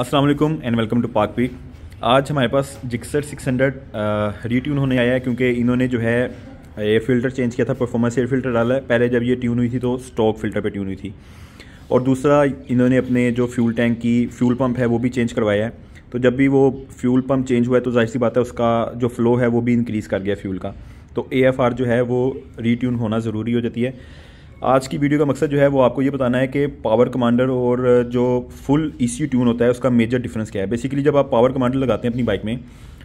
अस्सलाम वालेकुम and welcome to Park Peak आज हमारे पास जिक्सर 600 हंड्रेड रीट्यून होने आया है क्योंकि इन्होंने जो है एयर फिल्टर चेंज किया था परफॉर्मेंस एयर फिल्टर डाला है पहले जब ये ट्यून हुई थी तो स्टॉक फिल्टर पे ट्यून हुई थी और दूसरा इन्होंने अपने जो फ्यूल टैंक की फ्यूल पंप है वो भी चेंज करवाया है तो जब भी वो फ्यूल पम्प चेंज हुआ है तो जाहिर सी बात है उसका जो फ्लो है वो भी इंक्रीज़ कर गया फ्यूल का तो ए जो है वो रीट्यून होना ज़रूरी हो जाती है आज की वीडियो का मकसद जो है वो आपको ये बताना है कि पावर कमांडर और जो फुल ई ट्यून होता है उसका मेजर डिफरेंस क्या है बेसिकली जब आप पावर कमांडर लगाते हैं अपनी बाइक में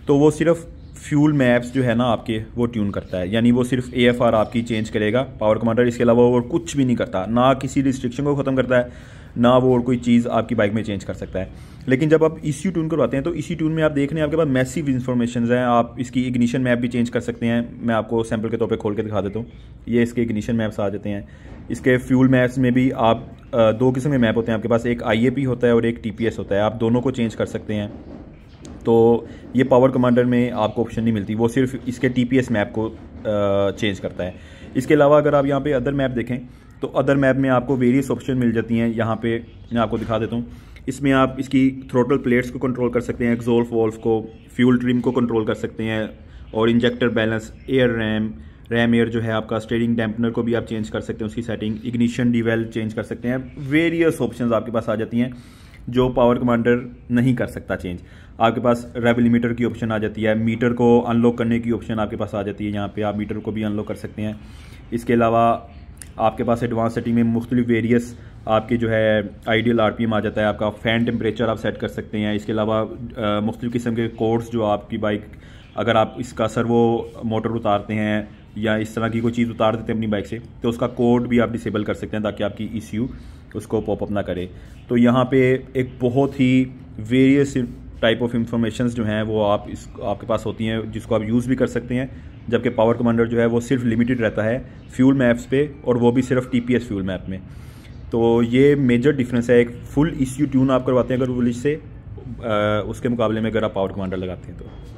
तो वो सिर्फ फ्यूल मैप्स जो है ना आपके वो ट्यून करता है यानी वो सिर्फ ए एफ आर आपकी चेंज करेगा पावर कमांडर इसके अलावा और कुछ भी नहीं करता ना किसी रिस्ट्रिक्शन को ख़त्म करता है ना वो और कोई चीज़ आपकी बाइक में चेंज कर सकता है लेकिन जब आप इसी ट्यून करवाते हैं तो इसी ट्यून में आप देख रहे हैं आपके पास मैसिव इन्फॉर्मेशन है आप इसकी इग्निशन मैप भी चेंज कर सकते हैं मैं आपको सैम्पल के तौर पर खोल के दिखा देता हूँ ये इसके इग्निशन मैप्स आ जाते हैं इसके फ्यूल मैप्स में भी आप दो किस्म के मैप होते हैं आपके पास एक आई होता है और एक टी होता है आप दोनों को चेंज कर सकते हैं तो ये पावर कमांडर में आपको ऑप्शन नहीं मिलती वो सिर्फ इसके टी मैप को चेंज करता है इसके अलावा अगर आप यहाँ पे अदर मैप देखें तो अदर मैप में आपको वेरियस ऑप्शन मिल जाती हैं यहाँ पे मैं आपको दिखा देता हूँ इसमें आप इसकी थ्रोटल प्लेट्स को कंट्रोल कर सकते हैं एक्जोल्फ वॉल्फ को फ्यूल ट्रिम को कंट्रोल कर सकते हैं और injector balance air ram ram air जो है आपका स्टेयरिंग डैम्पनर को भी आप चेंज कर सकते हैं उसकी सेटिंग इग्निशन डिवेल चेंज कर सकते हैं वेरियस ऑप्शन आपके पास आ जाती हैं जो पावर कमांडर नहीं कर सकता चेंज आपके पास रेवल की ऑप्शन आ जाती है मीटर को अनलॉक करने की ऑप्शन आपके पास आ जाती है यहाँ पे आप मीटर को भी अनलॉक कर सकते हैं इसके अलावा आपके पास एडवांस सेटिंग में मुख्तु वेरियस आपके जो है आइडियल आरपीएम आ जाता है आपका फ़ैन टेम्परेचर आप सेट कर सकते हैं इसके अलावा मुख्तलिफ किस्म के कोड्स जो आपकी बाइक अगर आप इसका सर्वो मोटर उतारते हैं या इस तरह की कोई चीज़ उतार देते हैं अपनी बाइक से तो उसका कोड भी आप डिसेबल कर सकते हैं ताकि आपकी ई उसको पॉपअप ना करे तो यहाँ पे एक बहुत ही वेरियस टाइप ऑफ इंफॉर्मेशन जो हैं वो आप इस आपके पास होती हैं जिसको आप यूज़ भी कर सकते हैं जबकि पावर कमांडर जो है वो सिर्फ लिमिटेड रहता है फ्यूल मैप्स पे और वो भी सिर्फ टी फ्यूल मैप में तो ये मेजर डिफरेंस है एक फुल इश्यू ट्यून आप करवाते हैं अगर विलेज से आ, उसके मुकाबले में अगर आप पावर कमांडर लगाते हैं तो